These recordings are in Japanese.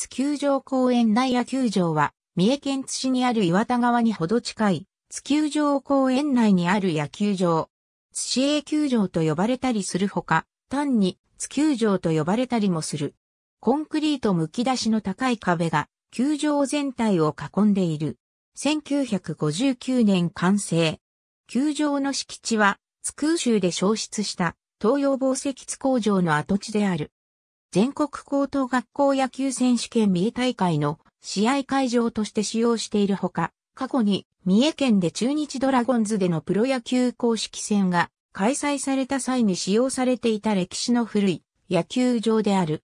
津球場公園内野球場は、三重県津市にある岩田川にほど近い、津球場公園内にある野球場。津市営球場と呼ばれたりするほか、単に津球場と呼ばれたりもする。コンクリート剥き出しの高い壁が、球場全体を囲んでいる。1959年完成。球場の敷地は、津空襲で消失した東洋防石津工場の跡地である。全国高等学校野球選手権三重大会の試合会場として使用しているほか、過去に三重県で中日ドラゴンズでのプロ野球公式戦が開催された際に使用されていた歴史の古い野球場である。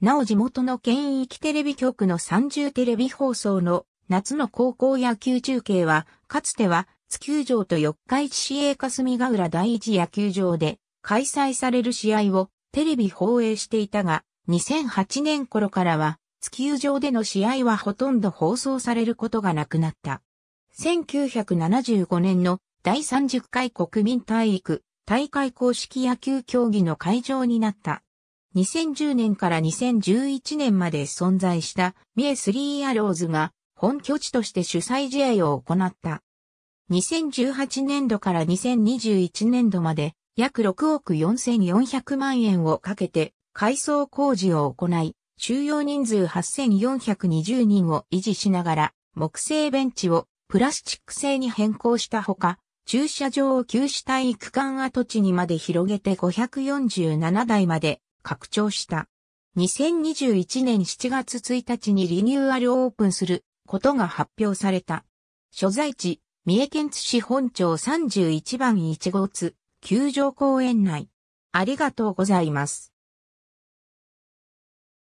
なお地元の県域テレビ局の30テレビ放送の夏の高校野球中継は、かつては月球場と四日市市営霞ヶ浦第一野球場で開催される試合をテレビ放映していたが、2008年頃からは、地球上での試合はほとんど放送されることがなくなった。1975年の第30回国民体育大会公式野球競技の会場になった。2010年から2011年まで存在した三重スリーアローズが本拠地として主催試合を行った。2018年度から2021年度まで約6億4400万円をかけて改装工事を行い、収容人数8420人を維持しながら、木製ベンチをプラスチック製に変更したほか、駐車場を旧市体育館跡地にまで広げて547台まで拡張した。2021年7月1日にリニューアルオープンすることが発表された。所在地、三重県津市本町31番1号津、球場公園内。ありがとうございます。